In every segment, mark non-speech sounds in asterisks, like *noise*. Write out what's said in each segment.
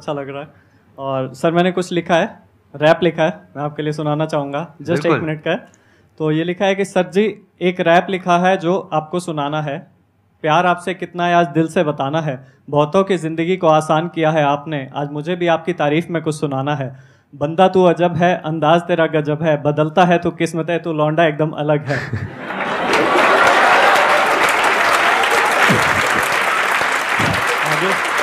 अच्छा लग रहा है और सर मैंने कुछ लिखा है रैप लिखा है मैं आपके लिए सुनाना चाहूँगा जस्ट एक मिनट का है तो ये लिखा है कि सर जी एक रैप लिखा है जो आपको सुनाना है प्यार आपसे कितना है आज दिल से बताना है बहुतों की ज़िंदगी को आसान किया है आपने आज मुझे भी आपकी तारीफ में कुछ सुनाना है बंदा तू अजब है अंदाज तेरा गजब है बदलता है तू किस्मत है तू लौंडा एकदम अलग है *laughs* आगे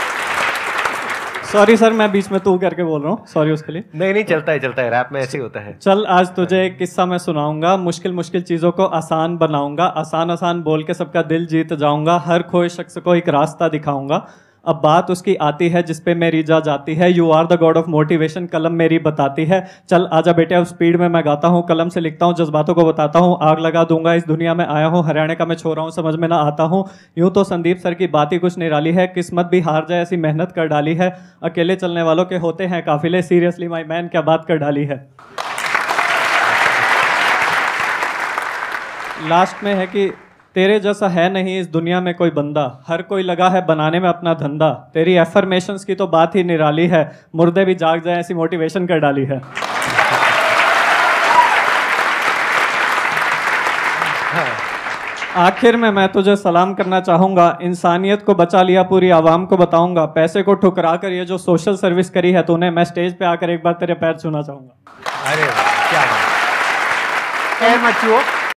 सॉरी सर मैं बीच में तू करके बोल रहा हूँ सॉरी उसके लिए नहीं नहीं चलता है चलता है रैप में ऐसे ही होता है चल आज तुझे एक किस्सा मैं सुनाऊंगा मुश्किल मुश्किल चीज़ों को आसान बनाऊंगा आसान आसान बोल के सबका दिल जीत जाऊंगा हर खोए शख्स को एक रास्ता दिखाऊंगा अब बात उसकी आती है जिसपे मेरी जा जाती है you are the god of motivation कलम मेरी बताती है चल आजा बेटे अब स्पीड में मैं गाता हूँ कलम से लिखता हूँ जज्बातों को बताता हूँ आग लगा दूंगा इस दुनिया में आया हूँ हरियाणा का मैं छो रहा हूँ समझ में ना आता हूँ यूँ तो संदीप सर की बात ही कुछ निराली है किस्मत भी हार जाए ऐसी मेहनत कर डाली है अकेले चलने वालों के होते हैं काफिले सीरियसली माई मैन क्या बात कर डाली है लास्ट में है कि तेरे जैसा है नहीं इस दुनिया में कोई बंदा हर कोई लगा है बनाने में अपना धंधा तेरी एफर्मेशंस की तो बात ही निराली है मुर्दे भी जाग जाए ऐसी मोटिवेशन कर डाली है आखिर में मैं तुझे सलाम करना चाहूँगा इंसानियत को बचा लिया पूरी आवाम को बताऊँगा पैसे को ठुकरा कर ये जो सोशल सर्विस करी है तूने मैं स्टेज पे आकर एक बार तेरे पैर छूना चाहूँगा अरे क्या है।